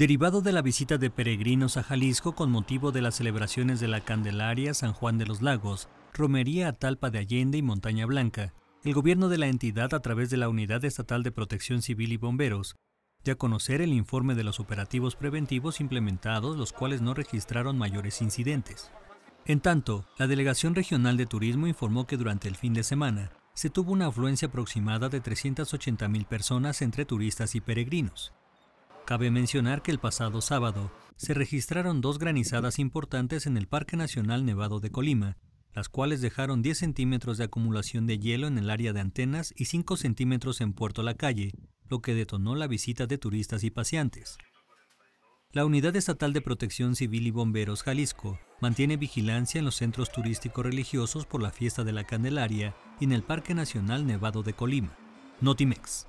Derivado de la visita de peregrinos a Jalisco con motivo de las celebraciones de la Candelaria, San Juan de los Lagos, Romería a Talpa de Allende y Montaña Blanca, el gobierno de la entidad a través de la Unidad Estatal de Protección Civil y Bomberos ya conocer el informe de los operativos preventivos implementados, los cuales no registraron mayores incidentes. En tanto, la Delegación Regional de Turismo informó que durante el fin de semana se tuvo una afluencia aproximada de mil personas entre turistas y peregrinos. Cabe mencionar que el pasado sábado se registraron dos granizadas importantes en el Parque Nacional Nevado de Colima, las cuales dejaron 10 centímetros de acumulación de hielo en el área de antenas y 5 centímetros en Puerto La Calle, lo que detonó la visita de turistas y paseantes. La Unidad Estatal de Protección Civil y Bomberos Jalisco mantiene vigilancia en los centros turísticos religiosos por la fiesta de la Candelaria y en el Parque Nacional Nevado de Colima. Notimex.